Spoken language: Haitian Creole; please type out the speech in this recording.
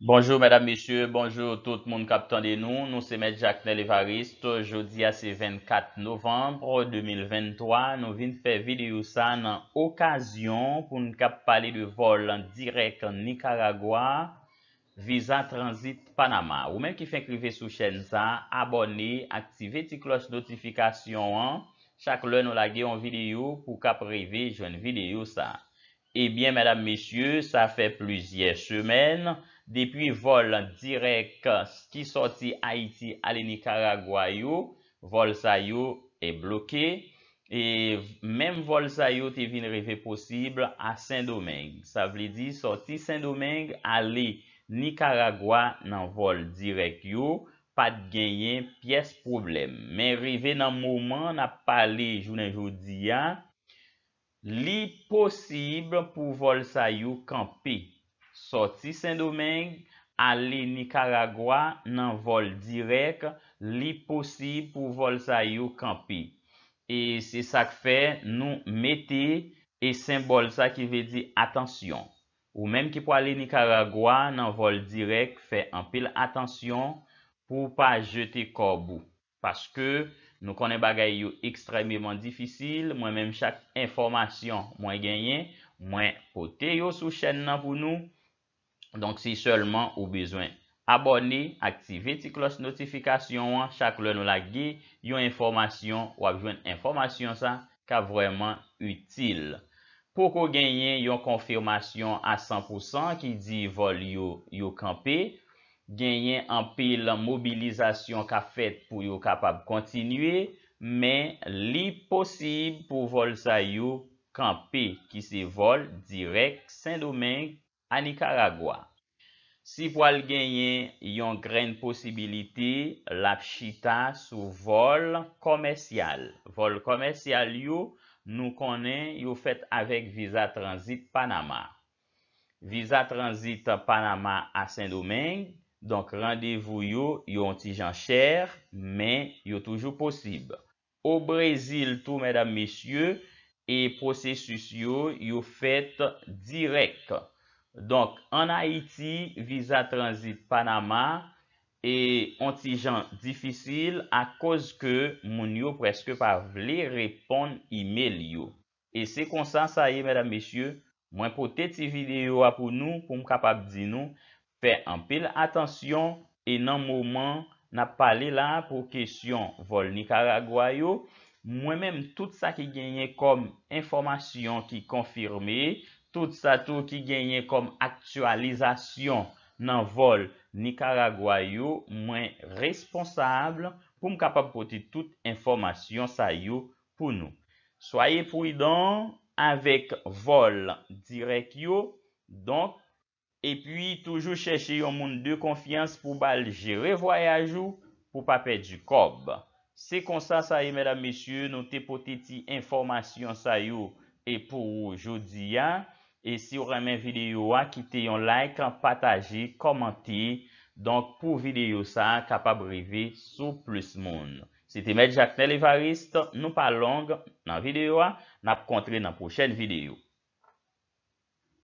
Bonjour mesdames, messieurs, bonjour tout le monde qui attendez nous, nous sommes Jacques-Nel Evariste, aujourd'hui c'est 24 novembre 2023, nous venons de faire une vidéo dans l'occasion pour nous parler du vol direct en Nicaragua vis-à-transit Panama. Ou même qui fait crever sa chaîne, abonnez-vous, activez la cloche de notification, chaque l'heure nous laguez une vidéo pour que vous prenez une vidéo. Ebyen, eh mèdame, mèsyè, sa fè plüzyè chèmèn. Depi vol direk ki soti Haiti ale Nicaragua yo, vol sa yo e bloke. E mèm vol sa yo te vin revè posible a Saint-Domingue. Sa vli di soti Saint-Domingue ale Nicaragua nan vol direk yo, pat genyen piès problem. Men revè nan mouman na pale jounen joudiya, Li posib pou vol sa yo kampe. Soti sen domen, ale Nicaragua nan vol direk, li posib pou vol sa yo kampe. E se sa ke fe, nou mete e sembol sa ki ve di atensyon. Ou menm ki pou ale Nicaragua nan vol direk, fe ampil atensyon pou pa jete korbo. Paske... Nou konen bagay yo ekstrememan difisil, mwen menm chak informasyon mwen genyen, mwen pote yo sou chen nan pou nou. Donk si selman ou bezwen abone, aktive ti klos notifikasyon an, chak lè nou lage, yo informasyon ou apjwen informasyon sa ka vweman util. Poko genyen yo konfirmasyon a 100% ki di vol yo kampey. genyen an pe la mobilizasyon ka fet pou yo kapab kontinue, men li posib pou vol sa yo kanpe ki se vol direk Saint-Domingue an Nicaragua. Si po al genyen, yon gren posibilite la pchita sou vol komersyal. Vol komersyal yo nou konen yo fet avek visa transit Panama. Visa transit Panama a Saint-Domingue, Donk randevou yo, yo onti jan chèr, men yo toujou posib. O Brezil tou, mèdam mesyè, e prosesus yo, yo fèt direk. Donk, an Haiti, visa transit Panama, e onti jan difisil, a koz ke moun yo preske pa vle repon imèl yo. E se konsan sa ye, mèdam mesyè, mwen pote ti video apou nou, pou m kapab di nou, ben anpil atansyon enan mouman nan pale la pou kesyon vol Nicaragwayo, mwen menm tout sa ki genye kom informasyon ki konfirme, tout sa tou ki genye kom aktualizasyon nan vol Nicaragwayo mwen responsable pou m kapap poti tout informasyon sa yo pou nou. Soye prouden, avek vol direk yo, donk, E pwi toujou chèche yon moun de konfians pou bal jere voyajou pou papè di kob. Se konsan sa yon, mèdame, mèsyon, nou te poteti informasyon sa yon e pou jodi ya. E si yon remè videyo a, kite yon like, patajé, komanté. Donk pou videyo sa, kapab revè sou plus moun. Se te mèd jakne le varist, nou pa long nan videyo a, nap kontre nan pou chèn videyo.